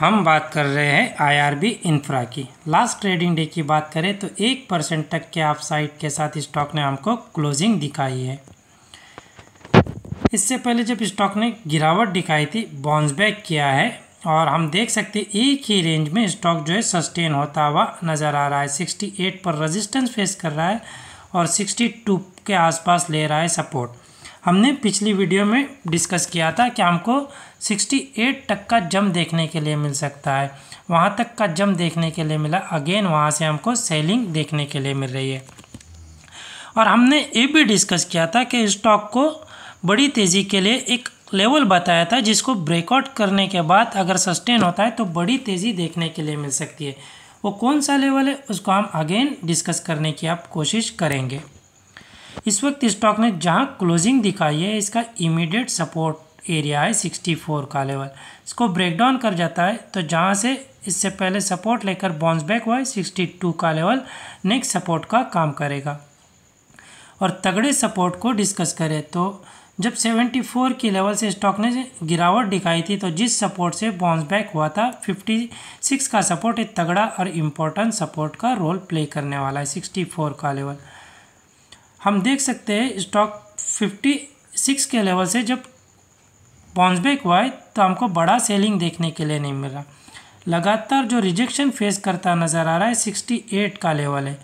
हम बात कर रहे हैं आईआरबी इंफ्रा की लास्ट ट्रेडिंग डे की बात करें तो एक परसेंट तक के आप साइड के साथ स्टॉक ने हमको क्लोजिंग दिखाई है इससे पहले जब स्टॉक ने गिरावट दिखाई थी बाउंस बैक किया है और हम देख सकते एक ही रेंज में स्टॉक जो है सस्टेन होता हुआ नज़र आ रहा है सिक्सटी पर रजिस्टेंस फेस कर रहा है और सिक्सटी के आसपास ले रहा है सपोर्ट हमने पिछली वीडियो में डिस्कस किया था कि हमको 68 तक का जम देखने के लिए मिल सकता है वहाँ तक का जम देखने के लिए मिला अगेन वहाँ से हमको सेलिंग देखने के लिए मिल रही है और हमने ये भी डिस्कस किया था कि स्टॉक को बड़ी तेज़ी के लिए एक लेवल बताया था जिसको ब्रेकआउट करने के बाद अगर सस्टेन होता है तो बड़ी तेज़ी देखने के लिए मिल सकती है वो कौन सा लेवल है उसको हम अगेन डिस्कस करने की आप कोशिश करेंगे इस वक्त स्टॉक ने जहाँ क्लोजिंग दिखाई है इसका इमीडिएट सपोर्ट एरिया है 64 का लेवल इसको ब्रेक डाउन कर जाता है तो जहाँ से इससे पहले सपोर्ट लेकर बाउंस बैक हुआ है 62 का लेवल नेक्स्ट सपोर्ट का काम करेगा और तगड़े सपोर्ट को डिस्कस करें तो जब 74 की लेवल से स्टॉक ने गिरावट दिखाई थी तो जिस सपोर्ट से बाउंस बैक हुआ था 56 का सपोर्ट एक तगड़ा और इम्पोर्टेंट सपोर्ट का रोल प्ले करने वाला है 64 का लेवल हम देख सकते हैं स्टॉक फिफ्टी सिक्स के लेवल से जब बाउंस हुआ है तो हमको बड़ा सेलिंग देखने के लिए नहीं मिला लगातार जो रिजेक्शन फेस करता नज़र आ रहा है सिक्सटी एट का लेवल है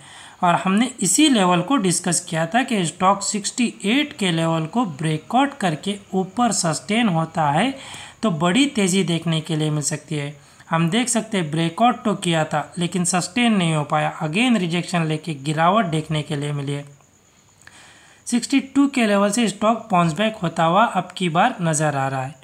और हमने इसी लेवल को डिस्कस किया था कि स्टॉक सिक्सटी एट के लेवल को ब्रेकआउट करके ऊपर सस्टेन होता है तो बड़ी तेज़ी देखने के लिए मिल सकती है हम देख सकते हैं ब्रेकआउट तो किया था लेकिन सस्टेन नहीं हो पाया अगेन रिजेक्शन लेके गिरावट देखने के लिए मिली है 62 के लेवल से स्टॉक बाउंस बैक होता हुआ अब की बार नज़र आ रहा है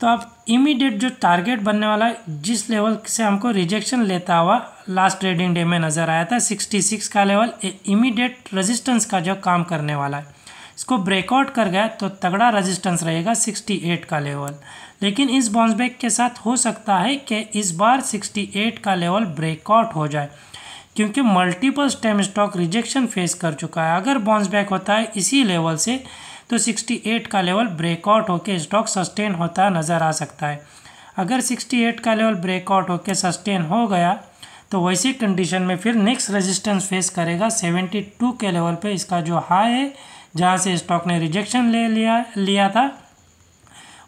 तो अब इमीडिएट जो टारगेट बनने वाला है जिस लेवल से हमको रिजेक्शन लेता हुआ लास्ट ट्रेडिंग डे में नज़र आया था 66 का लेवल इमीडिएट रेजिस्टेंस का जो काम करने वाला है इसको ब्रेकआउट कर गया तो तगड़ा रेजिस्टेंस रहेगा 68 का लेवल लेकिन इस बाउंस बैक के साथ हो सकता है कि इस बार 68 का लेवल ब्रेकआउट हो जाए क्योंकि मल्टीपल स्टेम स्टॉक रिजेक्शन फेस कर चुका है अगर बाउंस बैक होता है इसी लेवल से तो 68 का लेवल ब्रेकआउट होकर स्टॉक सस्टेन होता नज़र आ सकता है अगर 68 का लेवल ब्रेकआउट होकर सस्टेन हो गया तो वैसी कंडीशन में फिर नेक्स्ट रेजिस्टेंस फेस करेगा 72 के लेवल पे इसका जो हाई है जहाँ से स्टॉक ने रिजेक्शन ले लिया लिया था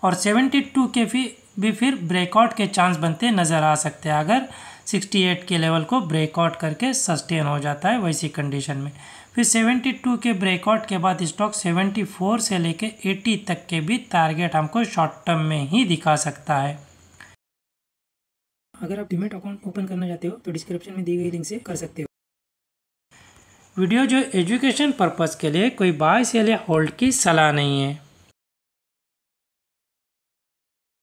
और 72 के भी भी फिर ब्रेकआउट के चांस बनते नज़र आ सकते हैं अगर 68 के लेवल को ब्रेकआउट करके सस्टेन हो जाता है वैसी कंडीशन में फिर 72 के ब्रेकआउट के बाद स्टॉक 74 से लेके 80 तक के भी टारगेट हमको शॉर्ट टर्म में ही दिखा सकता है अगर आप डिमेट अकाउंट ओपन करना चाहते हो तो डिस्क्रिप्शन में दी गई लिंक से कर सकते हो वीडियो जो एजुकेशन पर्पज़ के लिए कोई बाय सेल या होल्ड की सलाह नहीं है